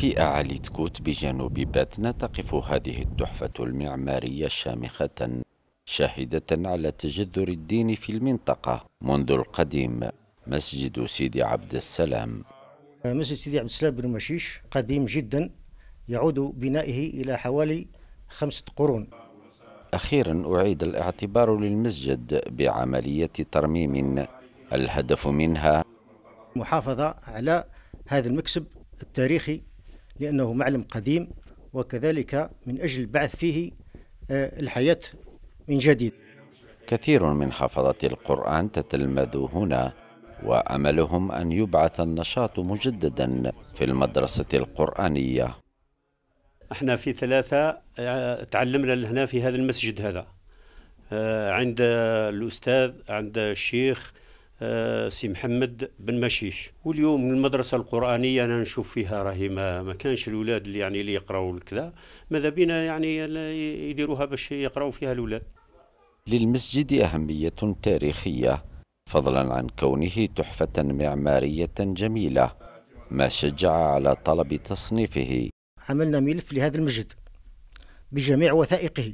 في أعالي تكوت بجنوب باتنا تقف هذه التحفة المعمارية شامخة شاهدة على تجذر الدين في المنطقة منذ القديم مسجد سيدي عبد السلام مسجد سيدي عبد السلام بن مشيش قديم جدا يعود بنائه إلى حوالي خمسة قرون أخيرا أعيد الاعتبار للمسجد بعملية ترميم الهدف منها محافظة على هذا المكسب التاريخي لأنه معلم قديم وكذلك من أجل البعث فيه آه، الحياة من جديد كثير من حفظة القرآن تتلمذ هنا وأملهم أن يبعث النشاط مجددا في المدرسة القرآنية احنا في ثلاثة آه، تعلمنا هنا في هذا المسجد هذا آه، عند الأستاذ عند الشيخ آه، سي محمد بن مشيش واليوم المدرسه القرانيه انا نشوف فيها راهي ما, ما كانش الاولاد اللي يعني اللي يقراوا كذا ماذا بينا يعني يديروها باش يقراوا فيها الاولاد للمسجد اهميه تاريخيه فضلا عن كونه تحفه معماريه جميله ما شجع على طلب تصنيفه عملنا ملف لهذا المسجد بجميع وثائقه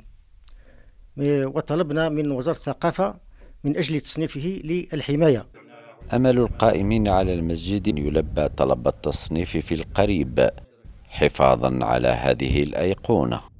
وطلبنا من وزاره الثقافه من أجل تصنيفه للحماية أمل القائمين على المسجد يلبى طلب التصنيف في القريب حفاظا على هذه الأيقونة